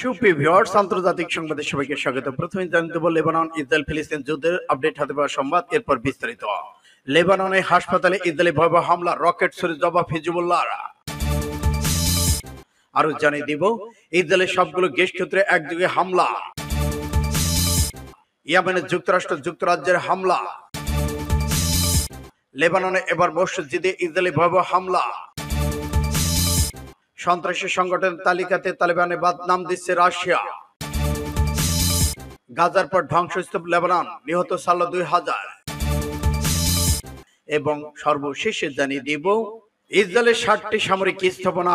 সুপ্রিয় আন্তর্জাতিক সংবাদে সবাইকে স্বাগত প্রথমে জানতে বল লেবানন ইসরায়েল ফিলিস্তিন যুদ্ধের আপডেট হাতে পাওয়া সংবাদ এরপর বিস্তারিত লেবাননে হাসপাতালে ইসরায়েলি ভয়াবহ হামলা রকেট ছুড়ে জবাব আরো জানিয়ে দিব ইসরায়েলের সবগুলো গেস্ট ক্ষেত্রে একযোগে হামলা ইয়ামেনের যুক্তরাষ্ট্র যুক্তরাজ্যের হামলা লেবাননে এবার মসজিদে ইসরায়েলি ভয়াবহ হামলা সন্ত্রাসী সংগঠনের তালিকাতে তালেবানে বাদ নাম দিচ্ছে রাশিয়া গাজার পর ধ্বংসস্তূপ লেবানন নিহত সাল দুই হাজার এবং সর্বশেষে জানিয়ে দিব ইসরায়েলের ষাটটি সামরিক স্থাপনা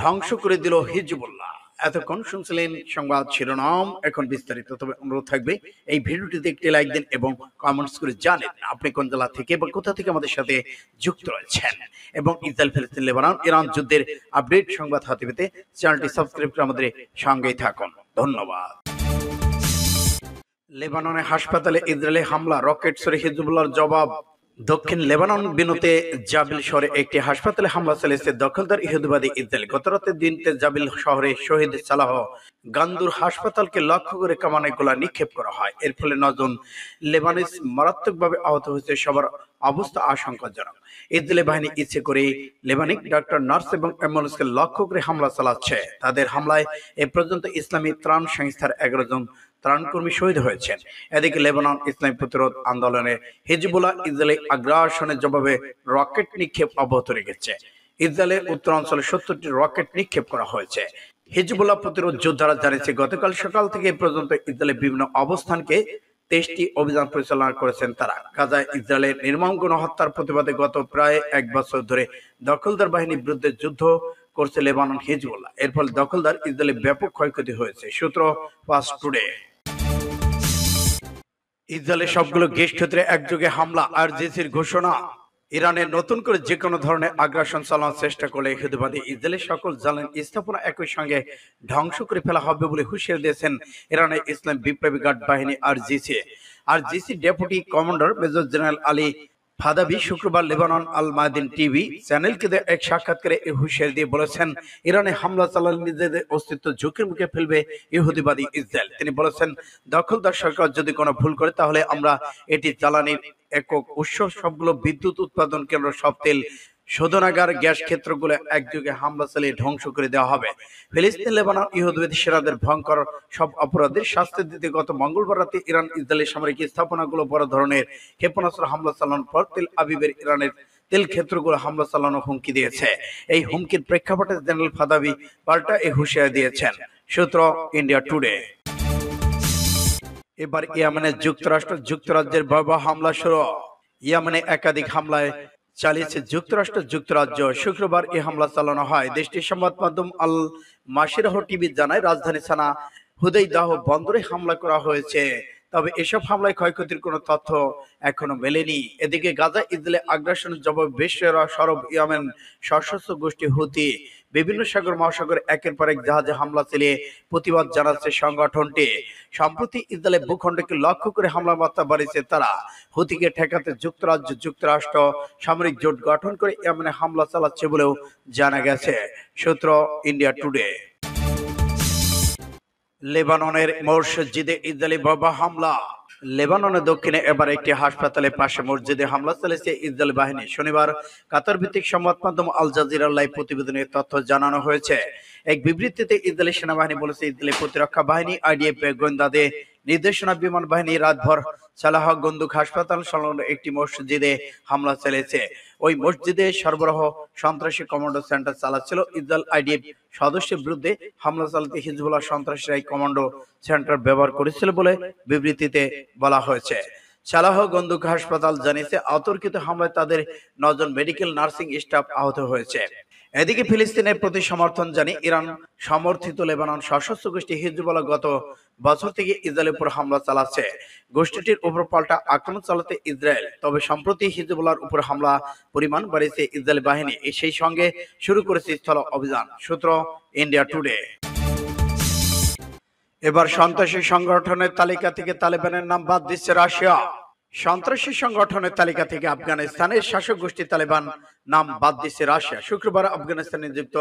ধ্বংস করে দিল হিজবুল্লাহ এতক্ষণ শুনছিলেন সংবাদ শিরোনাম এখন বিস্তারিত তবে অনুরোধ থাকবে এই ভিডিওটি দেখতে লাইক দিন এবং কমেন্টস করে জানেন আপনি কোন জেলা থেকে বা কোথা থেকে আমাদের সাথে যুক্ত রয়েছেন এবং ইসরায়েল ফিলিস্তিন লেবানন ইরান যুদ্ধের আপডেট সংবাদ হাতে পেতে চ্যানেলটি সাবস্ক্রাইব করে আমাদের সঙ্গেই থাকুন ধন্যবাদ লেবাননে হাসপাতালে ইসরায়েলি হামলা রকেট সরে হিজবুল্লাহর জবাব দক্ষিণ লেবানন বিনুতে জাবিল শহরে একটি হাসপাতালে হামলা চালিয়েছে দখলদার ইহুদবাদী ইসরায়েল গত রাতের দিনতে জাবিল শহরে শহীদ সালাহ গান্দুর হাসপাতালকে লক্ষ্য করে কামানের গোলা নিক্ষেপ করা হয় এর ফলে নজন লেবানিস মারাত্মকভাবে আহত হয়েছে সবার অবস্থা আশঙ্কাজনক ইসরায়েলি বাহিনী ইচ্ছে করে লেবানিক ডাক্তার নার্স এবং অ্যাম্বুলেন্সকে লক্ষ্য করে হামলা চালাচ্ছে তাদের হামলায় এ পর্যন্ত ইসলামী ত্রাণ সংস্থার এগারো জন ত্রাণকর্মী শহীদ হয়েছেন এদিকে লেবানন ইসলাম প্রতিরোধ আন্দোলনে হিজবুল্লাহ ইসরায়েলি আগ্রাসনের জবাবে রকেট নিক্ষেপ অব্যাহত রেখেছে ইসরায়েলের উত্তর অঞ্চলে সত্তরটি রকেট নিক্ষেপ করা হয়েছে হিজবুল্লাহ প্রতিরোধ যোদ্ধারা জানিয়েছে গতকাল সকাল থেকে পর্যন্ত ইসরায়েলের বিভিন্ন অবস্থানকে তেইশটি অভিযান পরিচালনা করেছেন তারা গাজায় ইসরায়েলের নির্মম হত্যার প্রতিবাদে গত প্রায় এক বছর ধরে দখলদার বাহিনীর বিরুদ্ধে যুদ্ধ করছে লেবানন হিজবুল্লাহ এর ফলে দখলদার ইসরায়েলের ব্যাপক ক্ষয়ক্ষতি হয়েছে সূত্র ফাস্ট টুডে ইসরায়েলের সবগুলো গেস্ট একযোগে হামলা আর জেসির ঘোষণা ইরানের নতুন করে যে কোনো ধরনের আগ্রাসন চালানোর চেষ্টা করলে ইহুদিবাদী ইসরায়েলের সকল জ্বালান স্থাপনা একই সঙ্গে ধ্বংস করে ফেলা হবে বলে হুঁশিয়ারি দিয়েছেন ইরানের ইসলাম বিপ্লবী গার্ড বাহিনী R GC R GC deputy commander major general Ali Fadavi শুক্রবার লেবানন আল মাদিন টিভি চ্যানেলকে এক সাক্ষাৎকারে এ হুঁশিয়ারি দিয়ে বলেছেন ইরানে হামলা চালাল নিজেদের অস্তিত্ব ঝুঁকির মুখে ফেলবে ইহুদিবাদী ইসরায়েল তিনি বলেছেন দখলদার সরকার যদি কোনো ভুল করে তাহলে আমরা এটি চালানির একক উৎস সবগুলো বিদ্যুৎ উৎপাদন কেন্দ্র সব তেল শোধনাগার গ্যাস ক্ষেত্রগুলো একযোগে হামলা চালিয়ে ধ্বংস করে দেওয়া হবে ফিলিস্তিন লেবানন ইহুদবেদ সেরাদের ভয়ঙ্কর সব অপরাধের শাস্তি দিতে গত মঙ্গলবার রাতে ইরান ইসরায়েলের সামরিক স্থাপনাগুলো বড় ধরনের ক্ষেপণাস্ত্র হামলা চালানোর পর তেল আবিবের ইরানের তেল ক্ষেত্রগুলো হামলা চালানোর হুমকি দিয়েছে এই হুমকির প্রেক্ষাপটে জেনারেল ফাদাবি পাল্টা এ হুঁশিয়ারি দিয়েছেন সূত্র ইন্ডিয়া টুডে এবার ইয়ামানে যুক্তরাষ্ট্র যুক্তরাজ্যের ভয়াবহ হামলা শুরু ইয়ামানে একাধিক হামলায় চালিয়েছে যুক্তরাষ্ট্র যুক্তরাজ্য শুক্রবার এ হামলা চালানো হয় দেশটির সংবাদ মাধ্যম আল মাসিরহ টিভি জানায় রাজধানী সানা দাহ বন্দরে হামলা করা হয়েছে তবে এসব হামলায় ক্ষয়ক্ষতির কোনো তথ্য এখনো মেলেনি এদিকে গাজা ইসলে আগ্রাসনের জবাব বিশ্বের সরব ইয়ামেন সশস্ত্র গোষ্ঠী হুতি বিভিন্ন সাগর মহাসাগর একের পর এক জাহাজে হামলা চালিয়ে প্রতিবাদ জানাচ্ছে সংগঠনটি সম্প্রতি ইসরায়েলের ভূখণ্ডকে লক্ষ্য করে হামলা মাত্রা বাড়িয়েছে তারা হুতিকে ঠেকাতে যুক্তরাজ্য যুক্তরাষ্ট্র সামরিক জোট গঠন করে এমন হামলা চালাচ্ছে বলেও জানা গেছে সূত্র ইন্ডিয়া টুডে লেবাননের মসজিদে ইসরায়েলি বাবা হামলা লেবাননের দক্ষিণে এবার একটি হাসপাতালের পাশে মসজিদে হামলা চালিয়েছে ইসরায়েল বাহিনী শনিবার কাতার ভিত্তিক সংবাদ মাধ্যম আল জাজিরার লাইভ প্রতিবেদনে তথ্য জানানো হয়েছে এক বিবৃতিতে ইসরায়েলি সেনাবাহিনী বলেছে ইসরায়েলি প্রতিরক্ষা বাহিনী আইডিএফ গোয়েন্দাদের নির্দেশনা বিমান বাহিনী রাতভর সালাহ গন্দুক হাসপাতাল সংলগ্ন একটি মসজিদে হামলা চালিয়েছে ওই মসজিদে সরবরাহ সন্ত্রাসী কমান্ডো সেন্টার চালাচ্ছিল ইসরায়েল আইডিএফ সদস্যের বিরুদ্ধে হামলা চালাতে হিজবুল্লাহ সন্ত্রাসীরা কমান্ডো সেন্টার ব্যবহার করেছিল বলে বিবৃতিতে বলা হয়েছে সালাহ গন্দুক হাসপাতাল জানিয়েছে অতর্কিত হামলায় তাদের নজন মেডিকেল নার্সিং স্টাফ আহত হয়েছে এদিকে ফিলিস্তিনের প্রতি সমর্থন জানিয়ে ইরান সমর্থিত লেবানন সশস্ত্র গোষ্ঠী হিজবুল্লাহ গত বছর থেকে ইসরায়েলের উপর হামলা চালাচ্ছে গোষ্ঠীটির উপর পাল্টা আক্রমণ চালাতে ইসরায়েল তবে সম্প্রতি হিজবুল্লাহর উপর হামলা পরিমাণ বাড়িয়েছে ইসরায়েল বাহিনী সেই সঙ্গে শুরু করেছে স্থল অভিযান সূত্র ইন্ডিয়া টুডে এবার সন্ত্রাসী সংগঠনের তালিকা থেকে তালেবানের নাম বাদ দিচ্ছে রাশিয়া সন্ত্রাসী সংগঠনের তালিকা থেকে আফগানিস্তানের শাসক গোষ্ঠী তালেবান নাম বাদ দিচ্ছে রাশিয়া শুক্রবার আফগানিস্তানে নিযুক্ত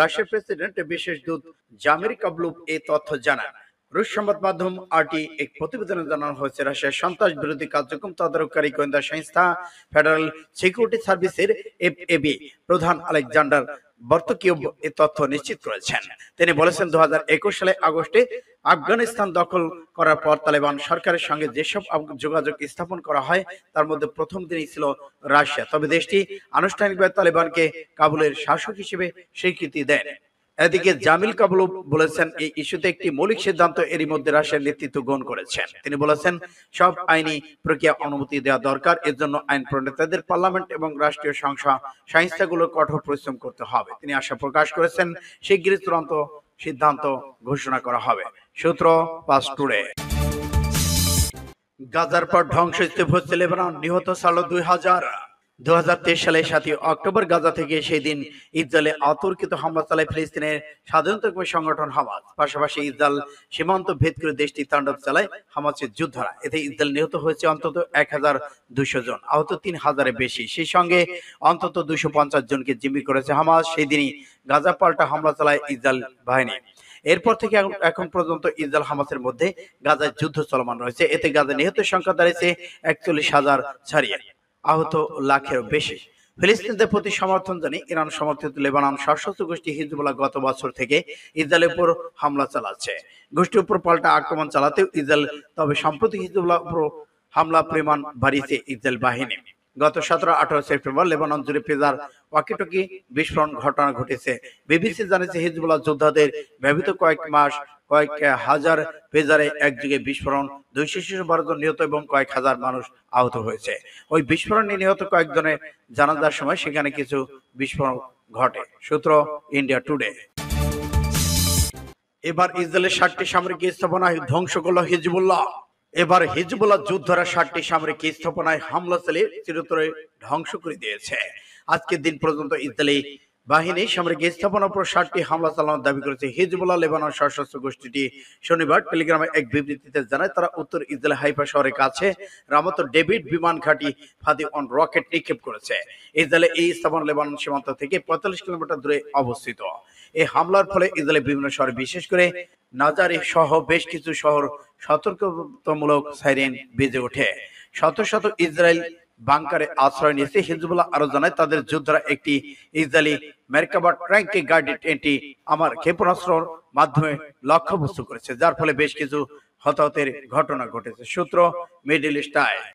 রাশিয়ার প্রেসিডেন্ট বিশেষ দূত জামির কাবলুব এই তথ্য জানান রুশ সংবাদ মাধ্যম আরটি এক প্রতিবেদনে জানানো হয়েছে রাশিয়ার সন্ত্রাস বিরোধী কার্যক্রম তদারককারী গোয়েন্দা সংস্থা ফেডারেল সিকিউরিটি সার্ভিসের এফএবি প্রধান আলেকজান্ডার বর্তকীয় এ তথ্য নিশ্চিত করেছেন তিনি বলেছেন দু সালে আগস্টে আফগানিস্তান দখল করার পর তালেবান সরকারের সঙ্গে যেসব যোগাযোগ স্থাপন করা হয় তার মধ্যে প্রথম দিনই ছিল রাশিয়া তবে দেশটি আনুষ্ঠানিকভাবে তালেবানকে কাবুলের শাসক হিসেবে স্বীকৃতি দেয় এদিকে জামিল কাবুল বলেছেন এই ইস্যুতে একটি মৌলিক সিদ্ধান্ত এরই মধ্যে রাশিয়ার নেতৃত্ব গ্রহণ করেছেন তিনি বলেছেন সব আইনি প্রক্রিয়া অনুমতি দেওয়া দরকার এর জন্য আইন প্রণেতাদের পার্লামেন্ট এবং রাষ্ট্রীয় সংস্থা সংস্থাগুলো কঠোর পরিশ্রম করতে হবে তিনি আশা প্রকাশ করেছেন শিগগিরই তুরন্ত সিদ্ধান্ত ঘোষণা করা হবে সূত্র পাস টুডে গাজার পর ধ্বংসস্তূপ হচ্ছে লেবানন নিহত সালো দুই হাজার দু সালে সাতই অক্টোবর গাজা থেকে সেই দিন ইসরায়েলে অতর্কিত হামলা চালায় ফিলিস্তিনের স্বাধীনতা সংগঠন হামাস পাশাপাশি ইসরায়েল সীমান্ত ভেদ করে দেশটি তাণ্ডব চালায় হামাসের যোদ্ধারা এতে ইসরায়েল নিহত হয়েছে অন্তত এক হাজার জন আহত তিন হাজারের বেশি সেই সঙ্গে অন্তত দুশো জনকে জিম্মি করেছে হামাস সেই দিনই গাজা পাল্টা হামলা চালায় ইসরায়েল বাহিনী এরপর থেকে এখন পর্যন্ত ইসরায়েল হামাসের মধ্যে গাজায় যুদ্ধ চলমান রয়েছে এতে গাজা নিহতের সংখ্যা দাঁড়িয়েছে একচল্লিশ হাজার ছাড়িয়ে আহত লাখের বেশি ফিলিস্তিনদের প্রতি সমর্থন জানিয়ে ইরান সমর্থিত লেবানন সশস্ত্র গোষ্ঠী হিজবুল্লাহ গত বছর থেকে ইসরায়েলের উপর হামলা চালাচ্ছে গোষ্ঠীর উপর পাল্টা আক্রমণ চালাতে ইসরায়েল তবে সম্প্রতি হিজবুল্লাহ উপর হামলা পরিমাণ বাড়িয়েছে ইসরায়েল বাহিনী গত সতেরো আঠারো সেপ্টেম্বর লেবানন জুড়ে পেজার ওয়াকিটকি বিস্ফোরণ ঘটনা ঘটেছে বিবিসি জানিয়েছে হিজবুল্লাহ যোদ্ধাদের ব্যবহৃত কয়েক মাস কয়েক হাজার পেজারে একযোগে বিস্ফোরণ দুই শিশু ভারত নিহত এবং কয়েক হাজার মানুষ আহত হয়েছে ওই বিস্ফোরণে নিহত কয়েকজনের জানাজার সময় সেখানে কিছু বিস্ফোরণ ঘটে সূত্র ইন্ডিয়া টুডে এবার ইসরায়েলের ষাটটি সামরিক স্থাপনা ধ্বংস করল হিজবুল্লাহ এবার হিজবুল্লাহ যুদ্ধরা সাতটি সামরিক স্থাপনায় হামলা চালিয়ে চিরতরে ধ্বংস করে দিয়েছে আজকের দিন পর্যন্ত ইতালি বাহিনী সামরিক স্থাপনার উপর সাতটি হামলা চালানোর দাবি করেছে হিজবুল্লাহ লেবানন সশস্ত্র গোষ্ঠীটি শনিবার টেলিগ্রামে এক বিবৃতিতে জানায় তারা উত্তর ইসরায়েল হাইফা শহরের কাছে রামত ডেভিড বিমান ঘাঁটি ফাদি অন রকেট নিক্ষেপ করেছে ইসরায়েলের এই স্থাপন লেবানন সীমান্ত থেকে পঁয়তাল্লিশ কিলোমিটার দূরে অবস্থিত এই হামলার ফলে ইসরায়েলের বিভিন্ন শহরে বিশেষ করে নাজারি সহ বেশ কিছু শহর সতর্কতামূলক সাইরেন বেজে ওঠে শত শত ইসরায়েল বাংকারে আশ্রয় নিয়েছে হিজবুল্লাহ আরো জানায় তাদের যোদ্ধারা একটি ইসরায়েলি মেরকাবার ট্যাঙ্কে গার্ডেড এটি আমার ক্ষেপণাস্ত্রর মাধ্যমে লক্ষ্যবস্তু করেছে যার ফলে বেশ কিছু হতাহতের ঘটনা ঘটেছে সূত্র মিডিল ইস্টায়